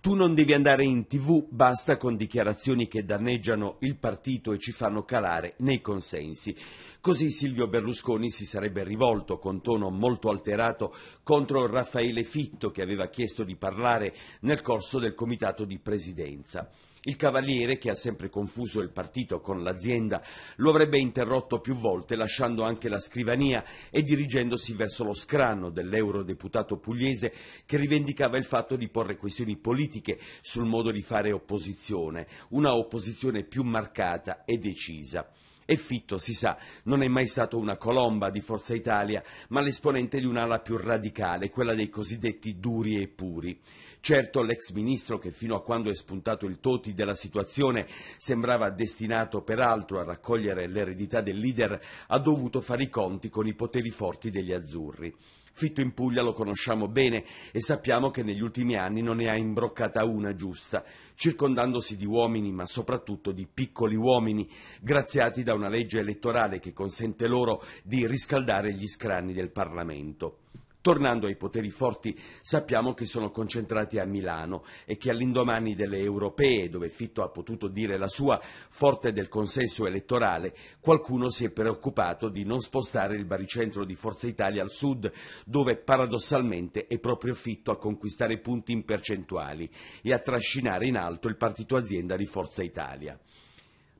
Tu non devi andare in tv, basta con dichiarazioni che danneggiano il partito e ci fanno calare nei consensi. Così Silvio Berlusconi si sarebbe rivolto con tono molto alterato contro Raffaele Fitto che aveva chiesto di parlare nel corso del comitato di presidenza. Il cavaliere, che ha sempre confuso il partito con l'azienda, lo avrebbe interrotto più volte, lasciando anche la scrivania e dirigendosi verso lo scranno dell'eurodeputato pugliese che rivendicava il fatto di porre questioni politiche politiche sul modo di fare opposizione, una opposizione più marcata e decisa. E Fitto, si sa, non è mai stato una colomba di Forza Italia, ma l'esponente di un'ala più radicale, quella dei cosiddetti duri e puri. Certo, l'ex ministro, che fino a quando è spuntato il toti della situazione sembrava destinato peraltro a raccogliere l'eredità del leader, ha dovuto fare i conti con i poteri forti degli azzurri. Fitto in Puglia lo conosciamo bene e sappiamo che negli ultimi anni non ne ha imbroccata una giusta, circondandosi di uomini, ma soprattutto di piccoli uomini, graziati da una legge elettorale che consente loro di riscaldare gli scranni del Parlamento. Tornando ai poteri forti, sappiamo che sono concentrati a Milano e che all'indomani delle europee, dove Fitto ha potuto dire la sua, forte del consenso elettorale, qualcuno si è preoccupato di non spostare il baricentro di Forza Italia al sud, dove paradossalmente è proprio Fitto a conquistare punti in percentuali e a trascinare in alto il partito azienda di Forza Italia.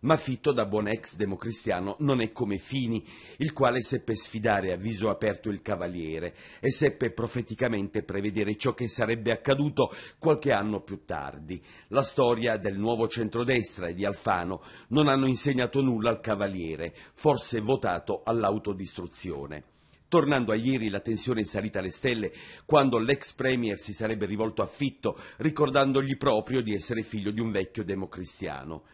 Ma Fitto, da buon ex democristiano, non è come Fini, il quale seppe sfidare a viso aperto il cavaliere e seppe profeticamente prevedere ciò che sarebbe accaduto qualche anno più tardi. La storia del nuovo centrodestra e di Alfano non hanno insegnato nulla al cavaliere, forse votato all'autodistruzione. Tornando a ieri, la tensione è salita alle stelle quando l'ex premier si sarebbe rivolto a Fitto ricordandogli proprio di essere figlio di un vecchio democristiano.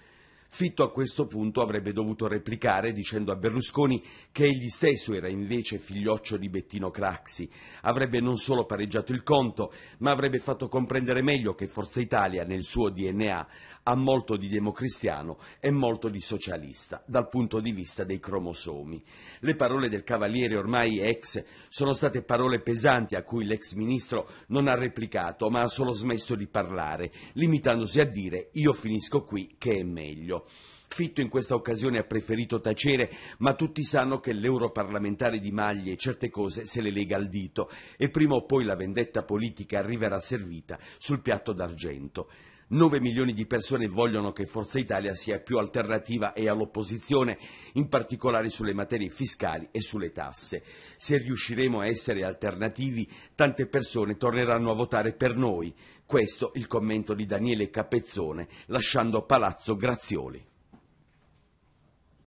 Fitto a questo punto avrebbe dovuto replicare dicendo a Berlusconi che egli stesso era invece figlioccio di Bettino Craxi. Avrebbe non solo pareggiato il conto, ma avrebbe fatto comprendere meglio che Forza Italia nel suo DNA ha molto di democristiano e molto di socialista dal punto di vista dei cromosomi. Le parole del cavaliere ormai ex sono state parole pesanti a cui l'ex ministro non ha replicato, ma ha solo smesso di parlare, limitandosi a dire io finisco qui che è meglio. Fitto in questa occasione ha preferito tacere, ma tutti sanno che l'europarlamentare Di Maglie certe cose se le lega al dito e prima o poi la vendetta politica arriverà servita sul piatto d'argento. 9 milioni di persone vogliono che Forza Italia sia più alternativa e all'opposizione, in particolare sulle materie fiscali e sulle tasse. Se riusciremo a essere alternativi, tante persone torneranno a votare per noi. Questo il commento di Daniele Capezzone, lasciando Palazzo Grazioli.